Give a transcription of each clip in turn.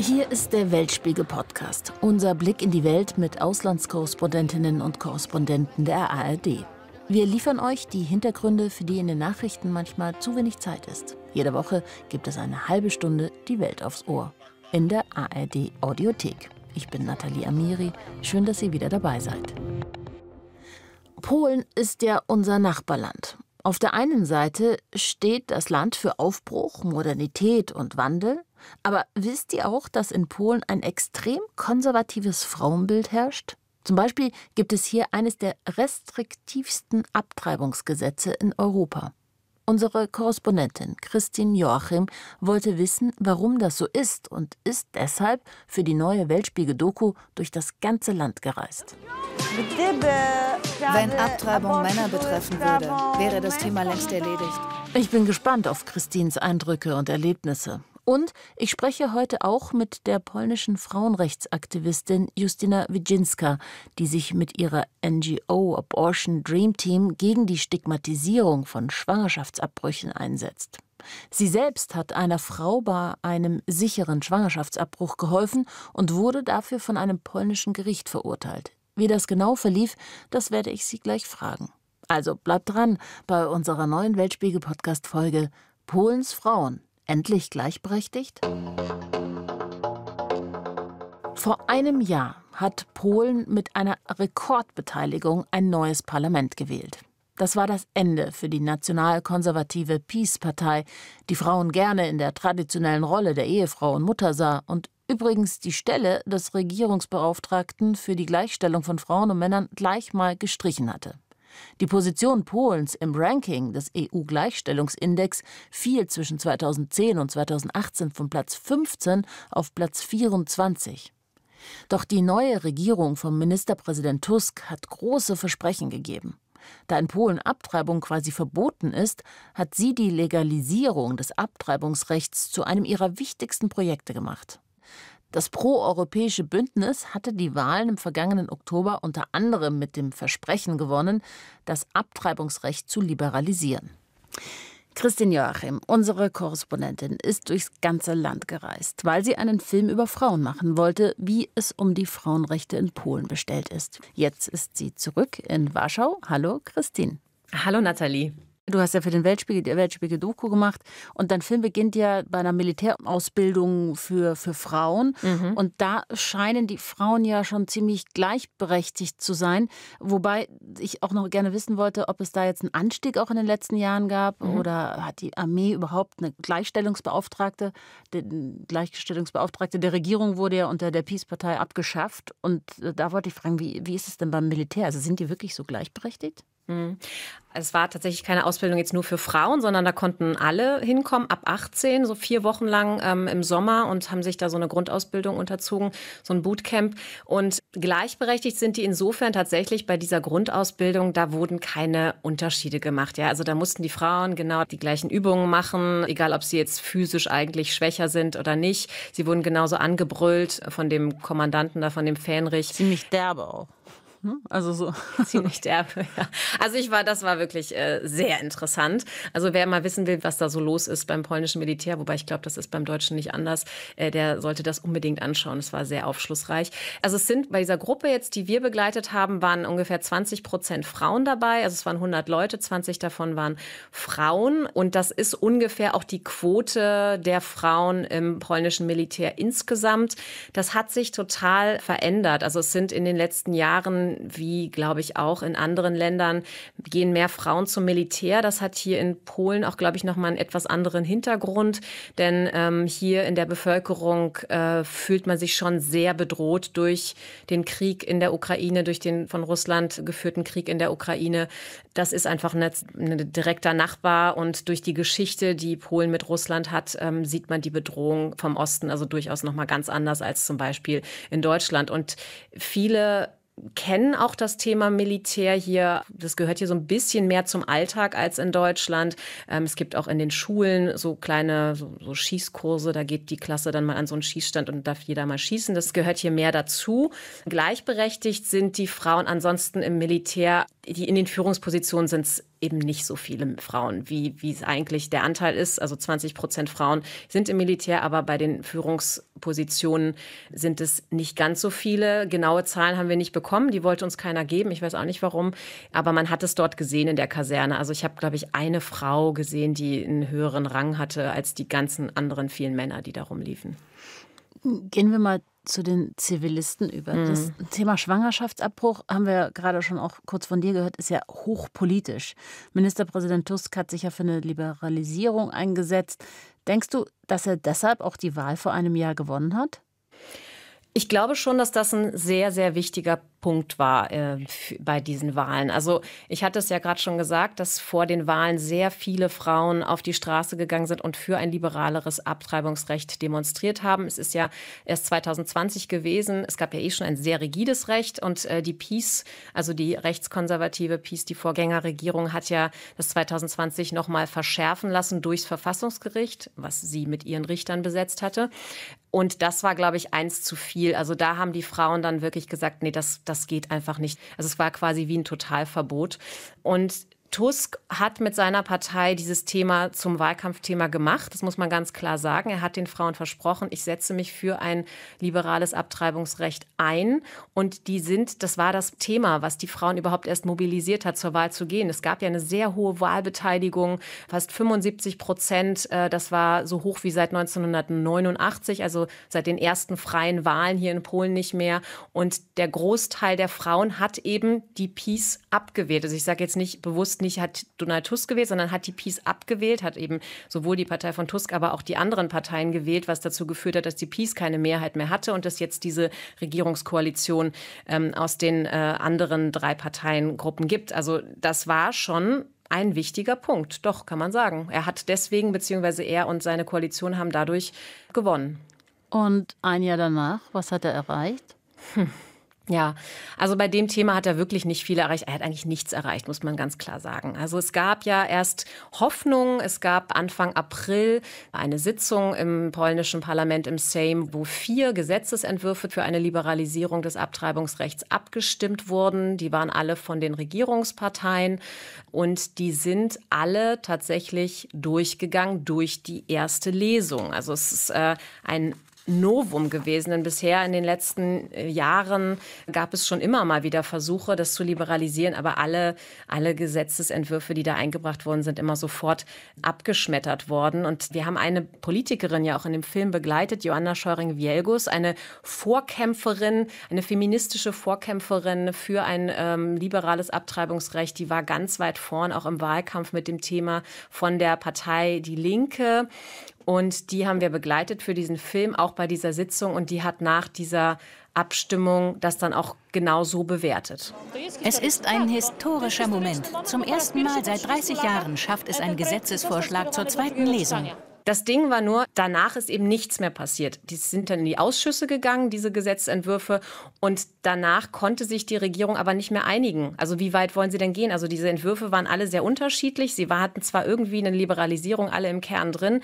Hier ist der Weltspiegel-Podcast, unser Blick in die Welt mit Auslandskorrespondentinnen und Korrespondenten der ARD. Wir liefern euch die Hintergründe, für die in den Nachrichten manchmal zu wenig Zeit ist. Jede Woche gibt es eine halbe Stunde die Welt aufs Ohr in der ARD Audiothek. Ich bin Nathalie Amiri, schön, dass ihr wieder dabei seid. Polen ist ja unser Nachbarland. Auf der einen Seite steht das Land für Aufbruch, Modernität und Wandel, aber wisst ihr auch, dass in Polen ein extrem konservatives Frauenbild herrscht? Zum Beispiel gibt es hier eines der restriktivsten Abtreibungsgesetze in Europa. Unsere Korrespondentin Christine Joachim wollte wissen, warum das so ist und ist deshalb für die neue Weltspiegel-Doku durch das ganze Land gereist. Wenn Abtreibung Männer betreffen würde, wäre das Thema längst erledigt. Ich bin gespannt auf Christines Eindrücke und Erlebnisse. Und ich spreche heute auch mit der polnischen Frauenrechtsaktivistin Justyna Wijinska, die sich mit ihrer NGO Abortion Dream Team gegen die Stigmatisierung von Schwangerschaftsabbrüchen einsetzt. Sie selbst hat einer Frau bei einem sicheren Schwangerschaftsabbruch geholfen und wurde dafür von einem polnischen Gericht verurteilt. Wie das genau verlief, das werde ich Sie gleich fragen. Also bleibt dran bei unserer neuen Weltspiegel-Podcast-Folge Polens Frauen endlich gleichberechtigt? Vor einem Jahr hat Polen mit einer Rekordbeteiligung ein neues Parlament gewählt. Das war das Ende für die nationalkonservative Peace-Partei, die Frauen gerne in der traditionellen Rolle der Ehefrau und Mutter sah und übrigens die Stelle des Regierungsbeauftragten für die Gleichstellung von Frauen und Männern gleich mal gestrichen hatte. Die Position Polens im Ranking des EU-Gleichstellungsindex fiel zwischen 2010 und 2018 von Platz 15 auf Platz 24. Doch die neue Regierung von Ministerpräsident Tusk hat große Versprechen gegeben. Da in Polen Abtreibung quasi verboten ist, hat sie die Legalisierung des Abtreibungsrechts zu einem ihrer wichtigsten Projekte gemacht. Das proeuropäische Bündnis hatte die Wahlen im vergangenen Oktober unter anderem mit dem Versprechen gewonnen, das Abtreibungsrecht zu liberalisieren. Christine Joachim, unsere Korrespondentin, ist durchs ganze Land gereist, weil sie einen Film über Frauen machen wollte, wie es um die Frauenrechte in Polen bestellt ist. Jetzt ist sie zurück in Warschau. Hallo, Christine. Hallo, Nathalie. Du hast ja für den Weltspiegel die Weltspiegel Doku gemacht und dein Film beginnt ja bei einer Militärausbildung für, für Frauen mhm. und da scheinen die Frauen ja schon ziemlich gleichberechtigt zu sein, wobei ich auch noch gerne wissen wollte, ob es da jetzt einen Anstieg auch in den letzten Jahren gab mhm. oder hat die Armee überhaupt eine Gleichstellungsbeauftragte? Die Gleichstellungsbeauftragte der Regierung wurde ja unter der Peace-Partei abgeschafft und äh, da wollte ich fragen, wie, wie ist es denn beim Militär? Also sind die wirklich so gleichberechtigt? Mhm. Es war tatsächlich keine Ausbildung jetzt nur für Frauen, sondern da konnten alle hinkommen, ab 18, so vier Wochen lang ähm, im Sommer und haben sich da so eine Grundausbildung unterzogen, so ein Bootcamp. Und gleichberechtigt sind die insofern tatsächlich bei dieser Grundausbildung, da wurden keine Unterschiede gemacht. Ja, also da mussten die Frauen genau die gleichen Übungen machen, egal ob sie jetzt physisch eigentlich schwächer sind oder nicht. Sie wurden genauso angebrüllt von dem Kommandanten da, von dem Fähnrich. Ziemlich derbe auch. Ne? Also so. Ziemlich derbe, ja. Also ich war, das war wirklich äh, sehr interessant. Also wer mal wissen will, was da so los ist beim polnischen Militär, wobei ich glaube, das ist beim Deutschen nicht anders, äh, der sollte das unbedingt anschauen. Es war sehr aufschlussreich. Also es sind bei dieser Gruppe jetzt, die wir begleitet haben, waren ungefähr 20 Prozent Frauen dabei. Also es waren 100 Leute, 20 davon waren Frauen. Und das ist ungefähr auch die Quote der Frauen im polnischen Militär insgesamt. Das hat sich total verändert. Also es sind in den letzten Jahren wie glaube ich auch in anderen Ländern, gehen mehr Frauen zum Militär. Das hat hier in Polen auch, glaube ich, nochmal einen etwas anderen Hintergrund, denn ähm, hier in der Bevölkerung äh, fühlt man sich schon sehr bedroht durch den Krieg in der Ukraine, durch den von Russland geführten Krieg in der Ukraine. Das ist einfach ein, ein direkter Nachbar und durch die Geschichte, die Polen mit Russland hat, ähm, sieht man die Bedrohung vom Osten also durchaus nochmal ganz anders als zum Beispiel in Deutschland. Und viele kennen auch das Thema Militär hier. Das gehört hier so ein bisschen mehr zum Alltag als in Deutschland. Ähm, es gibt auch in den Schulen so kleine so, so Schießkurse. Da geht die Klasse dann mal an so einen Schießstand und darf jeder mal schießen. Das gehört hier mehr dazu. Gleichberechtigt sind die Frauen ansonsten im Militär, die in den Führungspositionen sind, es eben nicht so viele Frauen, wie, wie es eigentlich der Anteil ist. Also 20 Prozent Frauen sind im Militär, aber bei den Führungspositionen sind es nicht ganz so viele. Genaue Zahlen haben wir nicht bekommen, die wollte uns keiner geben. Ich weiß auch nicht warum, aber man hat es dort gesehen in der Kaserne. Also ich habe, glaube ich, eine Frau gesehen, die einen höheren Rang hatte als die ganzen anderen vielen Männer, die da rumliefen. Gehen wir mal zu den Zivilisten über. Mhm. Das Thema Schwangerschaftsabbruch haben wir gerade schon auch kurz von dir gehört, ist ja hochpolitisch. Ministerpräsident Tusk hat sich ja für eine Liberalisierung eingesetzt. Denkst du, dass er deshalb auch die Wahl vor einem Jahr gewonnen hat? Ich glaube schon, dass das ein sehr, sehr wichtiger Punkt war äh, bei diesen Wahlen. Also ich hatte es ja gerade schon gesagt, dass vor den Wahlen sehr viele Frauen auf die Straße gegangen sind und für ein liberaleres Abtreibungsrecht demonstriert haben. Es ist ja erst 2020 gewesen. Es gab ja eh schon ein sehr rigides Recht und äh, die PiS, also die rechtskonservative PiS, die Vorgängerregierung, hat ja das 2020 nochmal verschärfen lassen durchs Verfassungsgericht, was sie mit ihren Richtern besetzt hatte. Und das war, glaube ich, eins zu viel. Also da haben die Frauen dann wirklich gesagt, nee, das, das geht einfach nicht. Also es war quasi wie ein Totalverbot. Und Tusk hat mit seiner Partei dieses Thema zum Wahlkampfthema gemacht. Das muss man ganz klar sagen. Er hat den Frauen versprochen, ich setze mich für ein liberales Abtreibungsrecht ein. Und die sind, das war das Thema, was die Frauen überhaupt erst mobilisiert hat, zur Wahl zu gehen. Es gab ja eine sehr hohe Wahlbeteiligung, fast 75 Prozent. Äh, das war so hoch wie seit 1989, also seit den ersten freien Wahlen hier in Polen nicht mehr. Und der Großteil der Frauen hat eben die Peace abgewählt. Also ich sage jetzt nicht bewusst, ist nicht hat Donald Tusk gewählt, sondern hat die Peace abgewählt, hat eben sowohl die Partei von Tusk, aber auch die anderen Parteien gewählt, was dazu geführt hat, dass die Peace keine Mehrheit mehr hatte und dass jetzt diese Regierungskoalition ähm, aus den äh, anderen drei Parteiengruppen gibt. Also das war schon ein wichtiger Punkt, doch kann man sagen. Er hat deswegen, beziehungsweise er und seine Koalition haben dadurch gewonnen. Und ein Jahr danach, was hat er erreicht? Hm. Ja, also bei dem Thema hat er wirklich nicht viel erreicht. Er hat eigentlich nichts erreicht, muss man ganz klar sagen. Also es gab ja erst Hoffnung. Es gab Anfang April eine Sitzung im polnischen Parlament im Sejm, wo vier Gesetzesentwürfe für eine Liberalisierung des Abtreibungsrechts abgestimmt wurden. Die waren alle von den Regierungsparteien und die sind alle tatsächlich durchgegangen durch die erste Lesung. Also es ist äh, ein Novum gewesen, denn bisher in den letzten äh, Jahren gab es schon immer mal wieder Versuche, das zu liberalisieren, aber alle, alle Gesetzesentwürfe, die da eingebracht wurden, sind immer sofort abgeschmettert worden. Und wir haben eine Politikerin ja auch in dem Film begleitet, Joanna Scheuring-Wielgus, eine Vorkämpferin, eine feministische Vorkämpferin für ein ähm, liberales Abtreibungsrecht. Die war ganz weit vorn, auch im Wahlkampf mit dem Thema von der Partei Die Linke. Und die haben wir begleitet für diesen Film, auch bei dieser Sitzung. Und die hat nach dieser Abstimmung das dann auch genau so bewertet. Es ist ein historischer Moment. Zum ersten Mal seit 30 Jahren schafft es ein Gesetzesvorschlag zur zweiten Lesung. Das Ding war nur, danach ist eben nichts mehr passiert. Die sind dann in die Ausschüsse gegangen, diese Gesetzentwürfe. Und danach konnte sich die Regierung aber nicht mehr einigen. Also wie weit wollen sie denn gehen? Also diese Entwürfe waren alle sehr unterschiedlich. Sie hatten zwar irgendwie eine Liberalisierung alle im Kern drin,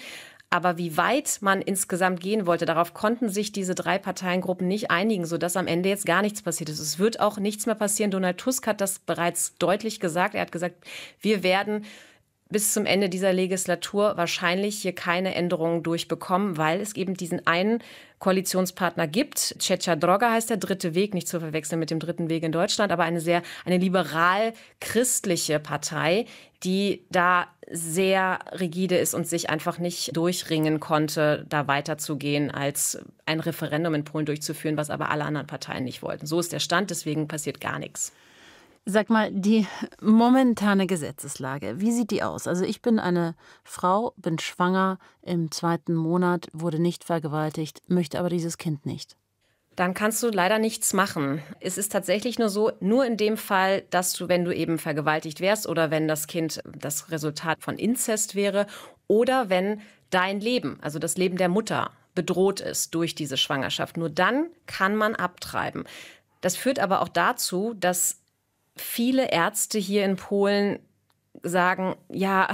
aber wie weit man insgesamt gehen wollte, darauf konnten sich diese drei Parteiengruppen nicht einigen, sodass am Ende jetzt gar nichts passiert ist. Es wird auch nichts mehr passieren. Donald Tusk hat das bereits deutlich gesagt. Er hat gesagt, wir werden bis zum Ende dieser Legislatur wahrscheinlich hier keine Änderungen durchbekommen, weil es eben diesen einen Koalitionspartner gibt. Cecha Droga heißt der dritte Weg, nicht zu verwechseln mit dem dritten Weg in Deutschland, aber eine sehr, eine liberal-christliche Partei, die da sehr rigide ist und sich einfach nicht durchringen konnte, da weiterzugehen, als ein Referendum in Polen durchzuführen, was aber alle anderen Parteien nicht wollten. So ist der Stand, deswegen passiert gar nichts. Sag mal, die momentane Gesetzeslage, wie sieht die aus? Also ich bin eine Frau, bin schwanger, im zweiten Monat wurde nicht vergewaltigt, möchte aber dieses Kind nicht. Dann kannst du leider nichts machen. Es ist tatsächlich nur so, nur in dem Fall, dass du, wenn du eben vergewaltigt wärst oder wenn das Kind das Resultat von Inzest wäre oder wenn dein Leben, also das Leben der Mutter, bedroht ist durch diese Schwangerschaft, nur dann kann man abtreiben. Das führt aber auch dazu, dass viele Ärzte hier in Polen sagen, ja,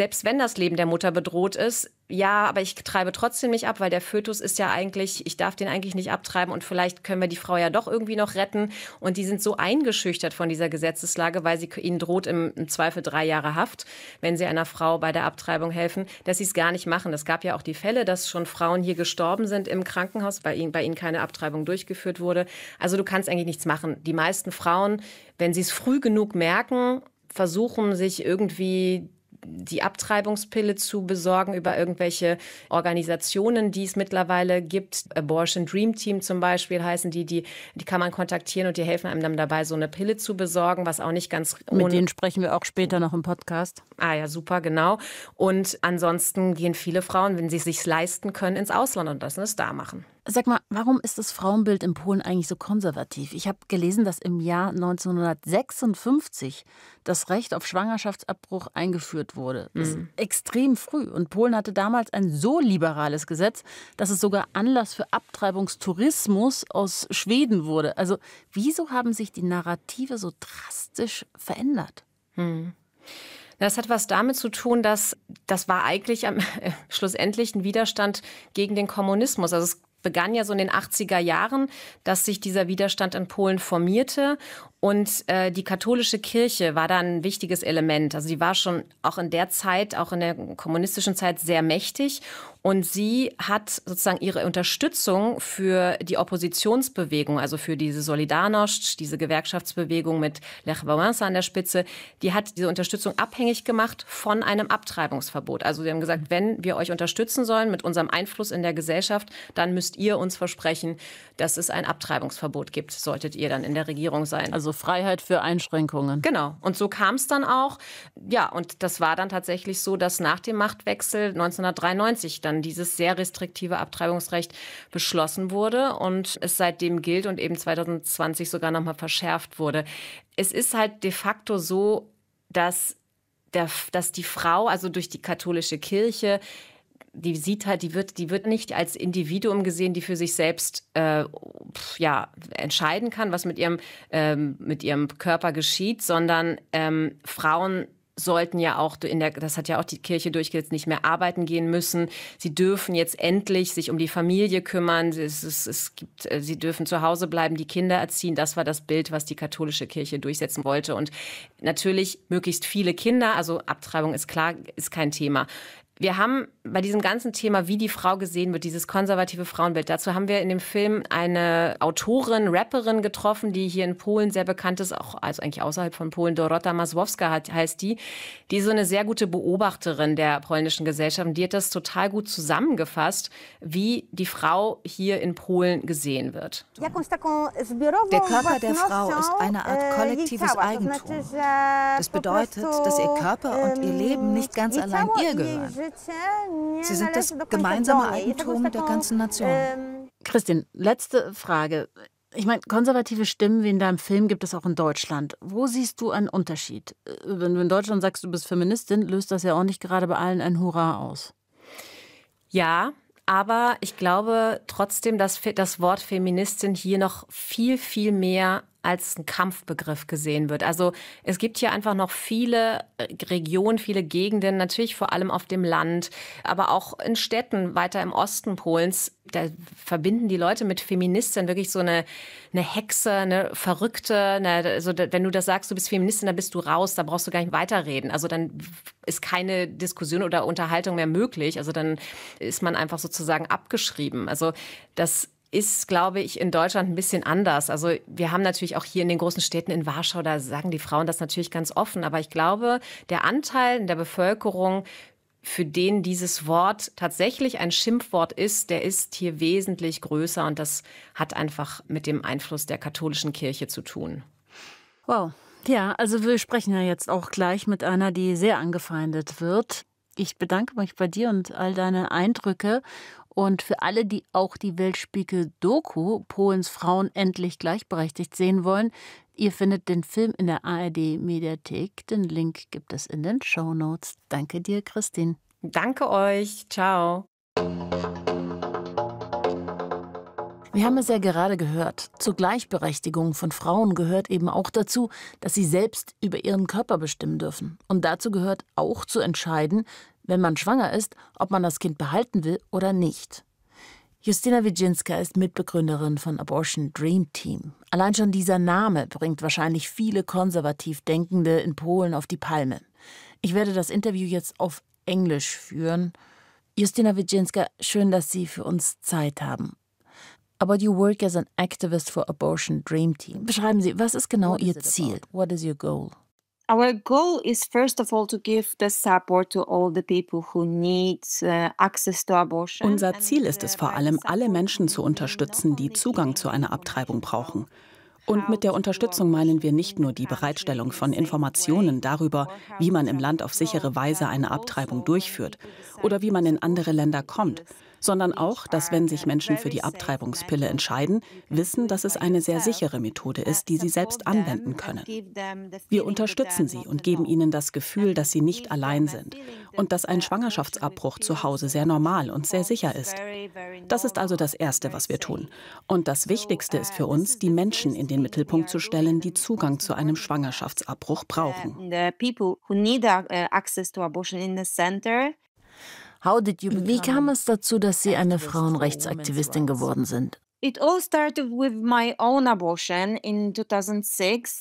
selbst wenn das Leben der Mutter bedroht ist, ja, aber ich treibe trotzdem nicht ab, weil der Fötus ist ja eigentlich, ich darf den eigentlich nicht abtreiben und vielleicht können wir die Frau ja doch irgendwie noch retten. Und die sind so eingeschüchtert von dieser Gesetzeslage, weil sie ihnen droht im, im Zweifel drei Jahre Haft, wenn sie einer Frau bei der Abtreibung helfen, dass sie es gar nicht machen. Es gab ja auch die Fälle, dass schon Frauen hier gestorben sind im Krankenhaus, weil ihnen, bei ihnen keine Abtreibung durchgeführt wurde. Also du kannst eigentlich nichts machen. Die meisten Frauen, wenn sie es früh genug merken, versuchen sich irgendwie die Abtreibungspille zu besorgen über irgendwelche Organisationen, die es mittlerweile gibt. Abortion Dream Team zum Beispiel heißen die, die, die kann man kontaktieren und die helfen einem dann dabei, so eine Pille zu besorgen, was auch nicht ganz. Mit denen sprechen wir auch später noch im Podcast. Ah ja, super, genau. Und ansonsten gehen viele Frauen, wenn sie es sich leisten können, ins Ausland und das ne, da machen. Sag mal, warum ist das Frauenbild in Polen eigentlich so konservativ? Ich habe gelesen, dass im Jahr 1956 das Recht auf Schwangerschaftsabbruch eingeführt wurde. Das ist mhm. extrem früh. Und Polen hatte damals ein so liberales Gesetz, dass es sogar Anlass für Abtreibungstourismus aus Schweden wurde. Also wieso haben sich die Narrative so drastisch verändert? Mhm. Das hat was damit zu tun, dass das war eigentlich am, äh, schlussendlich ein Widerstand gegen den Kommunismus. Also es begann ja so in den 80er Jahren, dass sich dieser Widerstand in Polen formierte. Und äh, die katholische Kirche war da ein wichtiges Element. Also sie war schon auch in der Zeit, auch in der kommunistischen Zeit, sehr mächtig. Und sie hat sozusagen ihre Unterstützung für die Oppositionsbewegung, also für diese Solidarność, diese Gewerkschaftsbewegung mit Lech Wałęsa an der Spitze, die hat diese Unterstützung abhängig gemacht von einem Abtreibungsverbot. Also sie haben gesagt, wenn wir euch unterstützen sollen mit unserem Einfluss in der Gesellschaft, dann müsst ihr uns versprechen, dass es ein Abtreibungsverbot gibt, solltet ihr dann in der Regierung sein. Also Freiheit für Einschränkungen. Genau. Und so kam es dann auch. Ja, und das war dann tatsächlich so, dass nach dem Machtwechsel 1993 dann dann dieses sehr restriktive Abtreibungsrecht beschlossen wurde und es seitdem gilt und eben 2020 sogar nochmal verschärft wurde. Es ist halt de facto so, dass, der, dass die Frau, also durch die katholische Kirche, die sieht halt, die wird, die wird nicht als Individuum gesehen, die für sich selbst äh, ja, entscheiden kann, was mit ihrem, ähm, mit ihrem Körper geschieht, sondern ähm, Frauen sollten ja auch in der, das hat ja auch die Kirche durchgesetzt, nicht mehr arbeiten gehen müssen. Sie dürfen jetzt endlich sich um die Familie kümmern. Es, es, es gibt, äh, sie dürfen zu Hause bleiben, die Kinder erziehen. Das war das Bild, was die katholische Kirche durchsetzen wollte. Und natürlich möglichst viele Kinder, also Abtreibung ist klar, ist kein Thema. Wir haben bei diesem ganzen Thema, wie die Frau gesehen wird, dieses konservative Frauenbild, dazu haben wir in dem Film eine Autorin, Rapperin getroffen, die hier in Polen sehr bekannt ist, auch, also eigentlich außerhalb von Polen, Dorota Masłowska heißt die, die so eine sehr gute Beobachterin der polnischen Gesellschaft und die hat das total gut zusammengefasst, wie die Frau hier in Polen gesehen wird. Der Körper der Frau ist eine Art e, kollektives Eigentum. Das bedeutet, dass ihr Körper und ihr Leben nicht ganz allein ihr gehören. Sie sind das gemeinsame Eigentum der ganzen Nation. Ähm, Christin, letzte Frage. Ich meine, konservative Stimmen wie in deinem Film gibt es auch in Deutschland. Wo siehst du einen Unterschied? Äh, wenn du in Deutschland sagst, du bist Feministin, löst das ja auch nicht gerade bei allen ein Hurra aus. Ja, aber ich glaube trotzdem, dass das Wort Feministin hier noch viel, viel mehr als ein Kampfbegriff gesehen wird. Also es gibt hier einfach noch viele äh, Regionen, viele Gegenden, natürlich vor allem auf dem Land, aber auch in Städten weiter im Osten Polens. Da verbinden die Leute mit Feministin wirklich so eine, eine Hexe, eine Verrückte. Eine, also wenn du das sagst, du bist Feministin, dann bist du raus, da brauchst du gar nicht weiterreden. Also dann ist keine Diskussion oder Unterhaltung mehr möglich. Also dann ist man einfach sozusagen abgeschrieben. Also das ist, glaube ich, in Deutschland ein bisschen anders. Also wir haben natürlich auch hier in den großen Städten in Warschau, da sagen die Frauen das natürlich ganz offen. Aber ich glaube, der Anteil in der Bevölkerung, für den dieses Wort tatsächlich ein Schimpfwort ist, der ist hier wesentlich größer. Und das hat einfach mit dem Einfluss der katholischen Kirche zu tun. Wow. Ja, also wir sprechen ja jetzt auch gleich mit einer, die sehr angefeindet wird. Ich bedanke mich bei dir und all deine Eindrücke und für alle, die auch die Weltspiegel-Doku Polens Frauen endlich gleichberechtigt sehen wollen, ihr findet den Film in der ARD-Mediathek. Den Link gibt es in den Show Notes. Danke dir, Christine. Danke euch. Ciao. Wir haben es ja gerade gehört. Zur Gleichberechtigung von Frauen gehört eben auch dazu, dass sie selbst über ihren Körper bestimmen dürfen. Und dazu gehört auch zu entscheiden, wenn man schwanger ist, ob man das Kind behalten will oder nicht. Justina Wiginska ist Mitbegründerin von Abortion Dream Team. Allein schon dieser Name bringt wahrscheinlich viele konservativ Denkende in Polen auf die Palme. Ich werde das Interview jetzt auf Englisch führen. Justina Wiginska, schön, dass Sie für uns Zeit haben. About your work as an activist for Abortion Dream Team. Beschreiben Sie, was ist genau What Ihr is Ziel? About? What is your goal? Our goal is first of all to give the support to all the people who need uh, access to abortion. Unser Ziel ist es uh, vor allem, alle Menschen zu unterstützen, die Zugang zu einer Abtreibung brauchen. Und mit der Unterstützung meinen wir nicht nur die Bereitstellung von Informationen darüber, wie man im Land auf sichere Weise eine also Abtreibung durchführt oder wie man in andere Länder kommt, sondern auch, dass wenn sich Menschen für die Abtreibungspille entscheiden, wissen, dass es eine sehr sichere Methode ist, die sie selbst anwenden können. Wir unterstützen sie und geben ihnen das Gefühl, dass sie nicht allein sind und dass ein Schwangerschaftsabbruch zu Hause sehr normal und sehr sicher ist. Das ist also das Erste, was wir tun. Und das Wichtigste ist für uns, die Menschen in den Mittelpunkt zu stellen, die Zugang zu einem Schwangerschaftsabbruch brauchen. Uh, wie kam es dazu, dass Sie eine Frauenrechtsaktivistin geworden sind?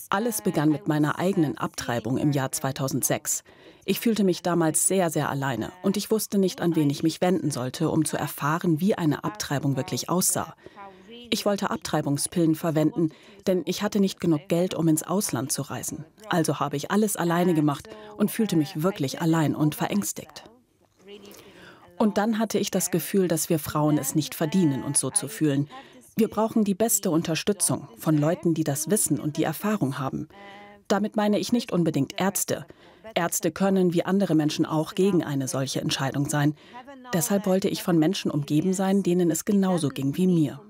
Alles begann mit meiner eigenen Abtreibung im Jahr 2006. Ich fühlte mich damals sehr, sehr alleine und ich wusste nicht, an wen ich mich wenden sollte, um zu erfahren, wie eine Abtreibung wirklich aussah. Ich wollte Abtreibungspillen verwenden, denn ich hatte nicht genug Geld, um ins Ausland zu reisen. Also habe ich alles alleine gemacht und fühlte mich wirklich allein und verängstigt. Und dann hatte ich das Gefühl, dass wir Frauen es nicht verdienen, uns so zu fühlen. Wir brauchen die beste Unterstützung von Leuten, die das Wissen und die Erfahrung haben. Damit meine ich nicht unbedingt Ärzte. Ärzte können wie andere Menschen auch gegen eine solche Entscheidung sein. Deshalb wollte ich von Menschen umgeben sein, denen es genauso ging wie mir.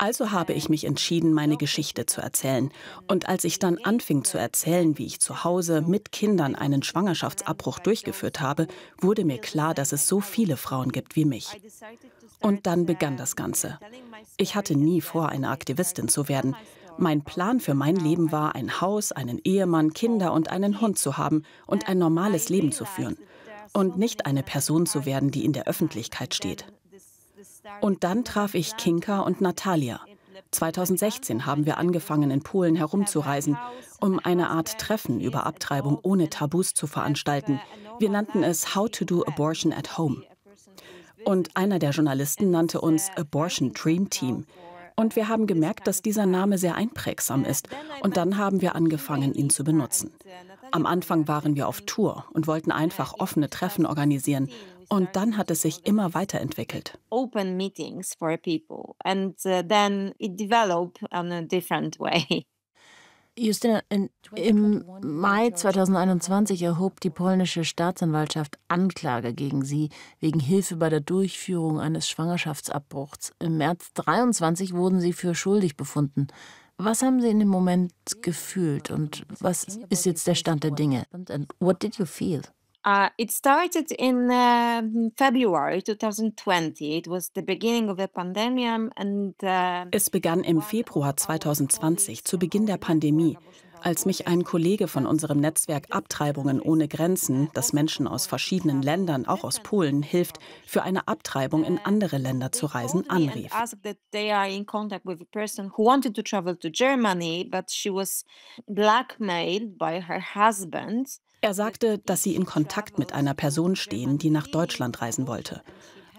Also habe ich mich entschieden, meine Geschichte zu erzählen. Und als ich dann anfing zu erzählen, wie ich zu Hause mit Kindern einen Schwangerschaftsabbruch durchgeführt habe, wurde mir klar, dass es so viele Frauen gibt wie mich. Und dann begann das Ganze. Ich hatte nie vor, eine Aktivistin zu werden. Mein Plan für mein Leben war, ein Haus, einen Ehemann, Kinder und einen Hund zu haben und ein normales Leben zu führen und nicht eine Person zu werden, die in der Öffentlichkeit steht. Und dann traf ich Kinka und Natalia. 2016 haben wir angefangen, in Polen herumzureisen, um eine Art Treffen über Abtreibung ohne Tabus zu veranstalten. Wir nannten es How to do Abortion at Home. Und einer der Journalisten nannte uns Abortion Dream Team. Und wir haben gemerkt, dass dieser Name sehr einprägsam ist. Und dann haben wir angefangen, ihn zu benutzen. Am Anfang waren wir auf Tour und wollten einfach offene Treffen organisieren und dann hat es sich immer weiterentwickelt. Open meetings for people and uh, then it developed on a different way. Justina, in, im Mai 2021 erhob die polnische Staatsanwaltschaft Anklage gegen sie wegen Hilfe bei der Durchführung eines Schwangerschaftsabbruchs. Im März 2023 wurden sie für schuldig befunden. Was haben Sie in dem Moment gefühlt und was ist jetzt der Stand der Dinge? And what did you feel? Uh, it started in uh, February 2020. It was the beginning of the pandemic and, uh, es begann im Februar 2020, zu Beginn der Pandemie, als mich ein Kollege von unserem Netzwerk Abtreibungen ohne Grenzen, das also Menschen aus verschiedenen Ländern, auch aus Polen, hilft, für eine Abtreibung in andere Länder zu reisen, anrief. in person Germany, but she was blackmailed by her husband er sagte, dass sie in Kontakt mit einer Person stehen, die nach Deutschland reisen wollte.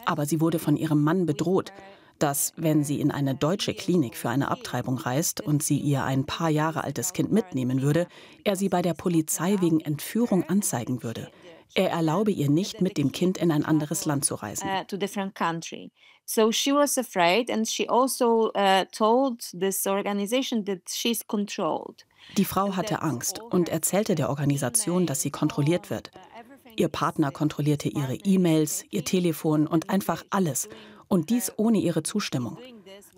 Aber sie wurde von ihrem Mann bedroht, dass wenn sie in eine deutsche Klinik für eine Abtreibung reist und sie ihr ein paar Jahre altes Kind mitnehmen würde, er sie bei der Polizei wegen Entführung anzeigen würde. Er erlaube ihr nicht, mit dem Kind in ein anderes Land zu reisen. Uh, also, uh, die Frau hatte Angst und erzählte der Organisation, dass sie kontrolliert wird. Ihr Partner kontrollierte ihre E-Mails, ihr Telefon und einfach alles. Und dies ohne ihre Zustimmung.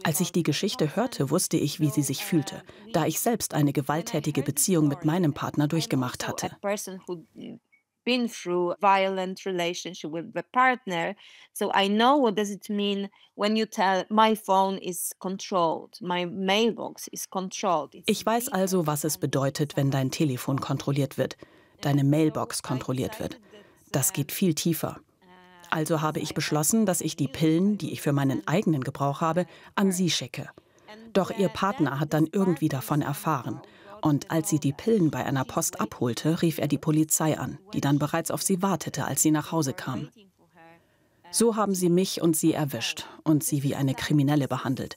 Als ich die Geschichte hörte, wusste ich, wie sie sich fühlte, da ich selbst eine gewalttätige Beziehung mit meinem Partner durchgemacht hatte been through violent relationship with the partner so i know what does it mean when you tell my phone is controlled my mailbox is controlled It's ich weiß also was es bedeutet wenn dein telefon kontrolliert wird deine mailbox kontrolliert wird das geht viel tiefer also habe ich beschlossen dass ich die pillen die ich für meinen eigenen gebrauch habe an sie schicke doch ihr partner hat dann irgendwie davon erfahren und als sie die Pillen bei einer Post abholte, rief er die Polizei an, die dann bereits auf sie wartete, als sie nach Hause kam. So haben sie mich und sie erwischt und sie wie eine Kriminelle behandelt.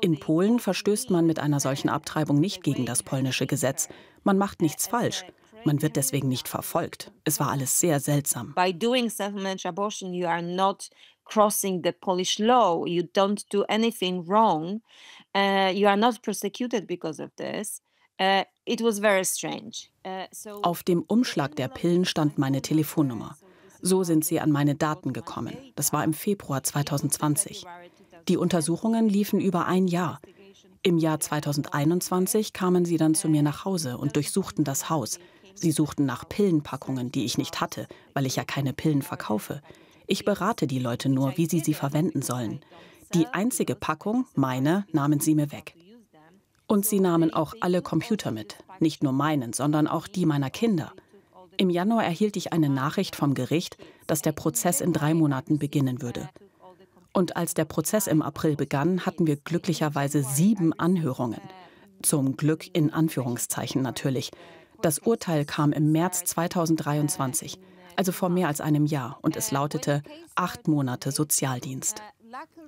In Polen verstößt man mit einer solchen Abtreibung nicht gegen das polnische Gesetz. Man macht nichts falsch. Man wird deswegen nicht verfolgt. Es war alles sehr seltsam. By doing self-managed abortion, you are not crossing the Polish law. You don't do anything wrong. Uh, you are not persecuted because of this. Äh, äh, Auf dem Umschlag der Pillen stand meine Telefonnummer. So sind sie an meine Daten gekommen. Das war im Februar 2020. Die Untersuchungen liefen über ein Jahr. Im Jahr 2021 kamen sie dann zu mir nach Hause und durchsuchten das Haus. Sie suchten nach Pillenpackungen, die ich nicht hatte, weil ich ja keine Pillen verkaufe. Ich berate die Leute nur, wie sie sie verwenden sollen. Die einzige Packung, meine, nahmen sie mir weg. Und sie nahmen auch alle Computer mit, nicht nur meinen, sondern auch die meiner Kinder. Im Januar erhielt ich eine Nachricht vom Gericht, dass der Prozess in drei Monaten beginnen würde. Und als der Prozess im April begann, hatten wir glücklicherweise sieben Anhörungen. Zum Glück in Anführungszeichen natürlich. Das Urteil kam im März 2023, also vor mehr als einem Jahr, und es lautete acht Monate Sozialdienst.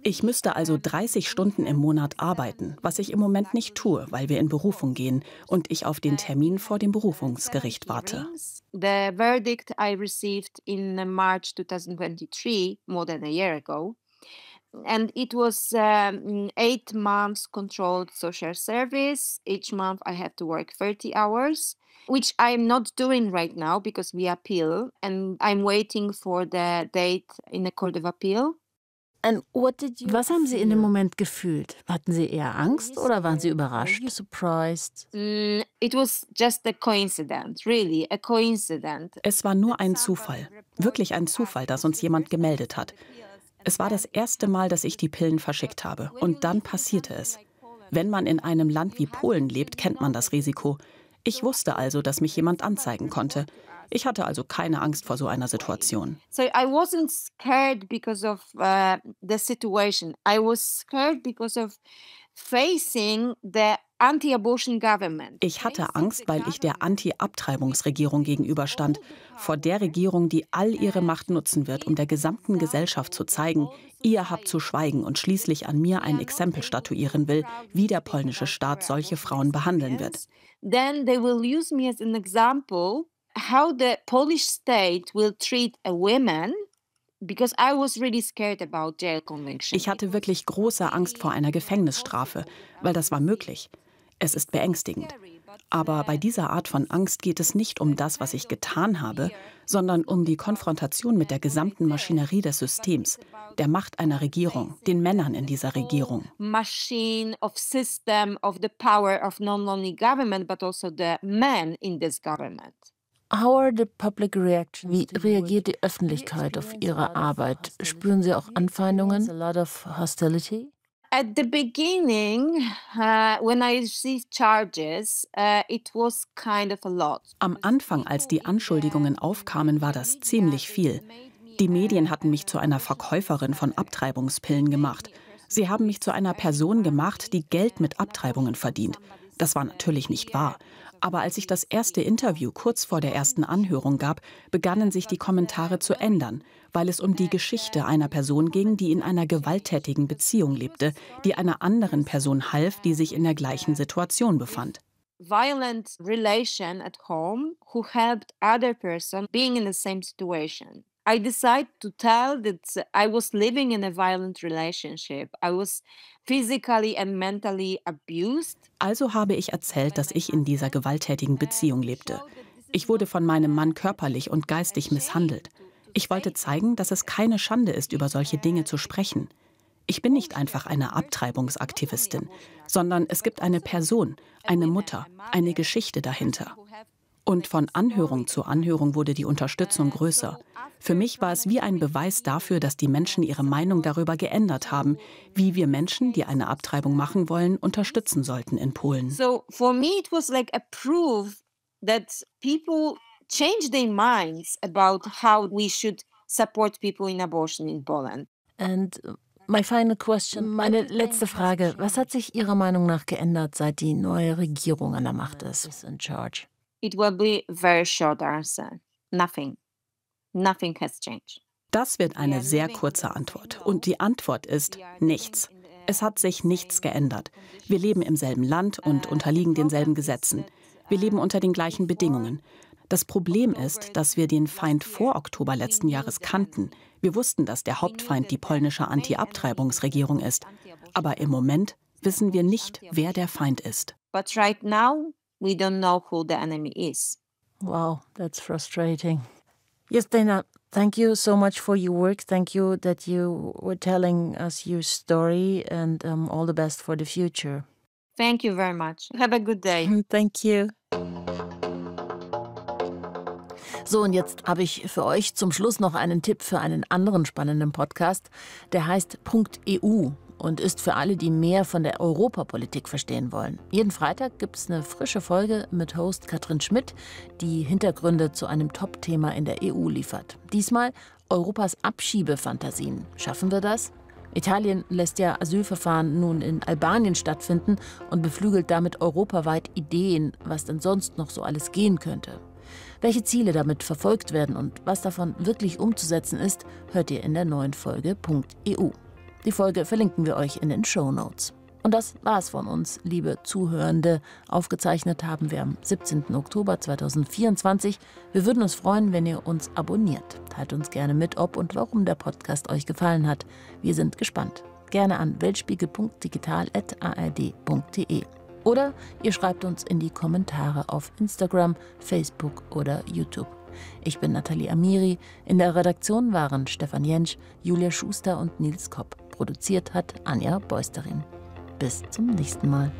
Ich müsste also 30 Stunden im Monat arbeiten, was ich im Moment nicht tue, weil wir in Berufung gehen und ich auf den Termin vor dem Berufungsgericht warte. The verdict I received in March 2023, more than a year ago, and it was um, eight months controlled social service. Each month I had to work 30 hours, which I'm not doing right now because we appeal, and I'm waiting for the date in the court of appeal. Was haben Sie in dem Moment gefühlt? Hatten Sie eher Angst oder waren Sie überrascht? Mm, es war nur ein Zufall, wirklich ein Zufall, dass uns jemand gemeldet hat. Es war das erste Mal, dass ich die Pillen verschickt habe. Und dann passierte es. Wenn man in einem Land wie Polen lebt, kennt man das Risiko. Ich wusste also, dass mich jemand anzeigen konnte. Ich hatte also keine Angst vor so einer Situation. So I wasn't scared because of uh, the situation. I was scared because of facing the ich hatte Angst, weil ich der Anti-Abtreibungsregierung gegenüberstand, vor der Regierung, die all ihre Macht nutzen wird, um der gesamten Gesellschaft zu zeigen, ihr habt zu schweigen und schließlich an mir ein Exempel statuieren will, wie der polnische Staat solche Frauen behandeln wird. Then they will use me as an example how the Polish state will treat a woman ich hatte wirklich große Angst vor einer Gefängnisstrafe, weil das war möglich. Es ist beängstigend. Aber bei dieser Art von Angst geht es nicht um das, was ich getan habe, sondern um die Konfrontation mit der gesamten Maschinerie des Systems, der Macht einer Regierung, den Männern in dieser Regierung. Machine system of the power of not only government but also the men in this government. Wie reagiert die Öffentlichkeit auf Ihre Arbeit? Spüren Sie auch Anfeindungen? At the beginning, uh, when I received charges, uh, it was kind of a lot. Am Anfang, als die Anschuldigungen aufkamen, war das ziemlich viel. Die Medien hatten mich zu einer Verkäuferin von Abtreibungspillen gemacht. Sie haben mich zu einer Person gemacht, die Geld mit Abtreibungen verdient. Das war natürlich nicht wahr. Aber als ich das erste Interview kurz vor der ersten Anhörung gab, begannen sich die Kommentare zu ändern, weil es um die Geschichte einer Person ging, die in einer gewalttätigen Beziehung lebte, die einer anderen Person half, die sich in der gleichen Situation befand. Violent relation at home who helped other person being in the same situation. I decided to tell that I was living in a violent relationship. I was physically and mentally abused. Also habe ich erzählt, dass ich in dieser gewalttätigen Beziehung lebte. Ich wurde von meinem Mann körperlich und geistig misshandelt. Ich wollte zeigen, dass es keine Schande ist, über solche Dinge zu sprechen. Ich bin nicht einfach eine Abtreibungsaktivistin, sondern es gibt eine Person, eine Mutter, eine Geschichte dahinter. Und von Anhörung zu Anhörung wurde die Unterstützung größer. Für mich war es wie ein Beweis dafür, dass die Menschen ihre Meinung darüber geändert haben, wie wir Menschen, die eine Abtreibung machen wollen, unterstützen sollten in Polen. So for me it was like a proof that people change their minds about how we should support people in abortion in Poland. And My final question. Meine letzte Frage. Was hat sich Ihrer Meinung nach geändert, seit die neue Regierung an der Macht ist? it will be very short answer. Nothing. Nothing has changed. Das wird eine sehr kurze Antwort. Und die Antwort ist nichts. Es hat sich nichts geändert. Wir leben im selben Land uh, und unterliegen denselben Gesetzen. Wir leben uh, unter den gleichen Bedingungen. Das Problem ist, dass wir den Feind vor Oktober letzten Jahres kannten. Wir wussten, dass der Hauptfeind die polnische Anti-Abtreibungsregierung ist. Aber im Moment wissen wir nicht, wer der Feind ist. But right now we don't know who the enemy is. Wow, that's frustrating. Yes, Dana, thank you so much for your work. Thank you that you were telling us your story and um, all the best for the future. Thank you very much. Have a good day. thank you. So, und jetzt habe ich für euch zum Schluss noch einen Tipp für einen anderen spannenden Podcast. Der heißt Punkt EU. und ist für alle, die mehr von der Europapolitik verstehen wollen. Jeden Freitag gibt es eine frische Folge mit Host Katrin Schmidt, die Hintergründe zu einem Top-Thema in der EU liefert. Diesmal Europas Abschiebefantasien. Schaffen wir das? Italien lässt ja Asylverfahren nun in Albanien stattfinden und beflügelt damit europaweit Ideen, was denn sonst noch so alles gehen könnte. Welche Ziele damit verfolgt werden und was davon wirklich umzusetzen ist, hört ihr in der neuen Folge .eu. Die Folge verlinken wir euch in den Show Notes. Und das war's von uns, liebe Zuhörende. Aufgezeichnet haben wir am 17. Oktober 2024. Wir würden uns freuen, wenn ihr uns abonniert. Teilt uns gerne mit, ob und warum der Podcast euch gefallen hat. Wir sind gespannt. Gerne an weltspiegel.digital.ard.de. Oder ihr schreibt uns in die Kommentare auf Instagram, Facebook oder YouTube. Ich bin Nathalie Amiri. In der Redaktion waren Stefan Jentsch, Julia Schuster und Nils Kopp. Produziert hat Anja Beusterin. Bis zum nächsten Mal.